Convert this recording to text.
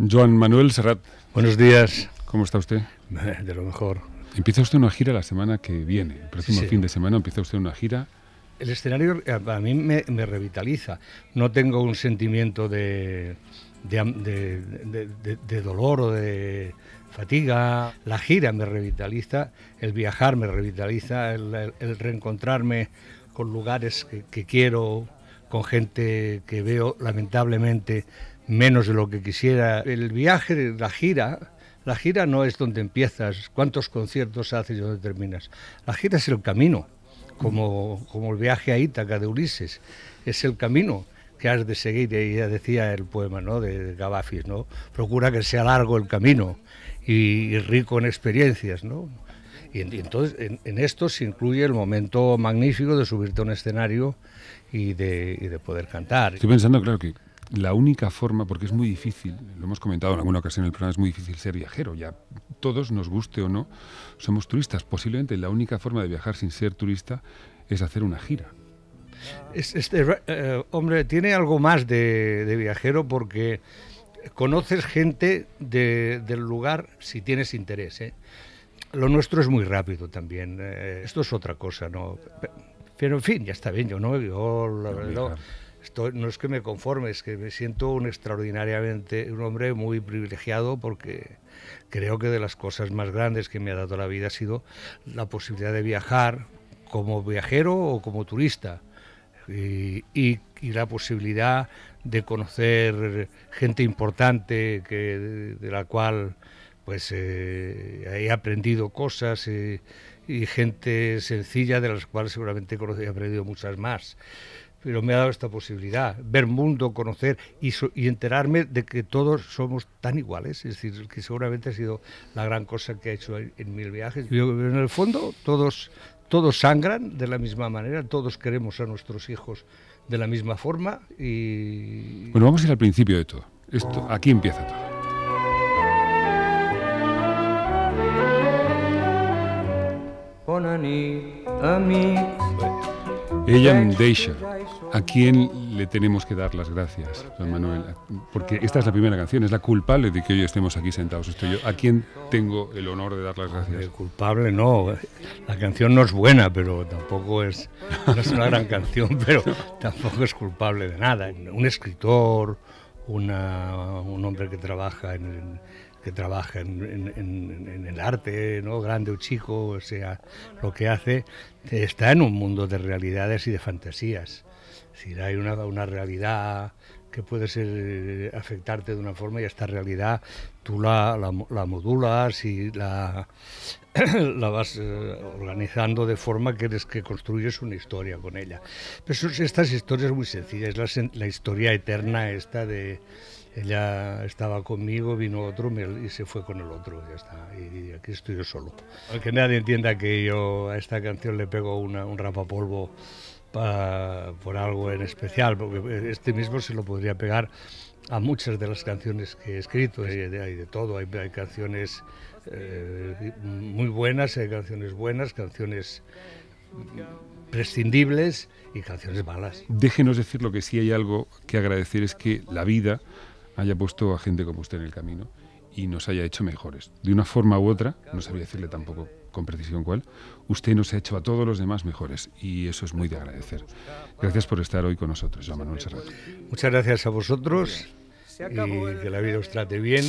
Joan Manuel Serrat. Buenos días. ¿Cómo está usted? De lo mejor. Empieza usted una gira la semana que viene. El próximo fin de semana empieza usted una gira. El escenario eh, a mí me, revitaliza. No tengo un sentimiento de, dolor o de fatiga. La gira me revitaliza, el viajar me revitaliza, el, reencontrarme con lugares que quiero, con gente que veo lamentablemente menos de lo que quisiera. El viaje, la gira, la gira no es donde empiezas, cuántos conciertos haces y dónde terminas. La gira es el camino, como, el viaje a Ítaca de Ulises, es el camino que has de seguir, ya decía el poema ¿no? de Gabafis... ¿no? procura que sea largo el camino y, rico en experiencias. ¿no? Y, entonces en, esto se incluye el momento magnífico de subirte a un escenario y de, poder cantar. Estoy pensando, claro, que la única forma, porque es muy difícil, lo hemos comentado en alguna ocasión en el programa, es muy difícil ser viajero, ya todos nos guste o no, somos turistas. Posiblemente la única forma de viajar sin ser turista es hacer una gira. Este, hombre, tiene algo más de, viajero porque conoces gente del lugar si tienes interés. ¿eh? Lo nuestro es muy rápido también. esto es otra cosa, ¿no? Pero en fin, ya está bien. Yo no, yo, no, no es que me conforme, es que me siento un extraordinariamente un hombre muy privilegiado porque creo que de las cosas más grandes que me ha dado la vida ha sido la posibilidad de viajar como viajero o como turista y, la posibilidad de conocer gente importante de, la cual pues eh, he aprendido cosas eh, y gente sencilla de la cual seguramente he aprendido muchas más pero me ha dado esta posibilidad, ver mundo, conocer y, y, enterarme de que todos somos tan iguales, es decir, que seguramente ha sido la gran cosa que ha hecho en, mil viajes. en el fondo, todos, todos sangran de la misma manera, todos queremos a nuestros hijos de la misma forma y... Bueno, vamos a ir al principio de todo. Esto, aquí empieza todo. Ella me ¿A quién le tenemos que dar las gracias, don Manuel? Porque esta es la primera canción, es la culpable de que hoy estemos aquí sentados Estoy yo. ¿A quién tengo el honor de dar las gracias? culpable no, la canción no es buena, pero tampoco es, es una gran canción, pero tampoco es culpable de nada. Un escritor, un hombre que trabaja en el, que trabaja el arte, ¿no? grande o chico, o sea, lo que hace, está en un mundo de realidades y de fantasías decir, hay una, una realidad que puede ser eh, afectarte de una forma y esta realidad tú la, la, modulas y la, la vas eh, organizando de forma que eres que construyes una historia con ella. Pero estas historias muy sencillas, la, la historia eterna esta de ella estaba conmigo, vino otro y se fue con el otro, ya está. Y, aquí estoy yo solo. Que nadie entienda que yo a esta canción le pego una, un rapapolvo por algo en especial, porque este mismo se lo podría pegar a muchas de las canciones que he escrito, hay, hay de todo, hay, canciones eh, muy buenas, hay canciones buenas, canciones prescindibles y canciones malas. Déjenos decir lo que sí hay algo que agradecer es que la vida haya puesto a gente como usted en el camino y nos haya hecho mejores. De una forma u otra, no sabría decirle tampoco con precisión cuál, usted nos ha hecho a todos los demás mejores y eso es muy de agradecer. Gracias por estar hoy con nosotros, Manuel Serrano. Muchas gracias a vosotros y que la vida os trate bien.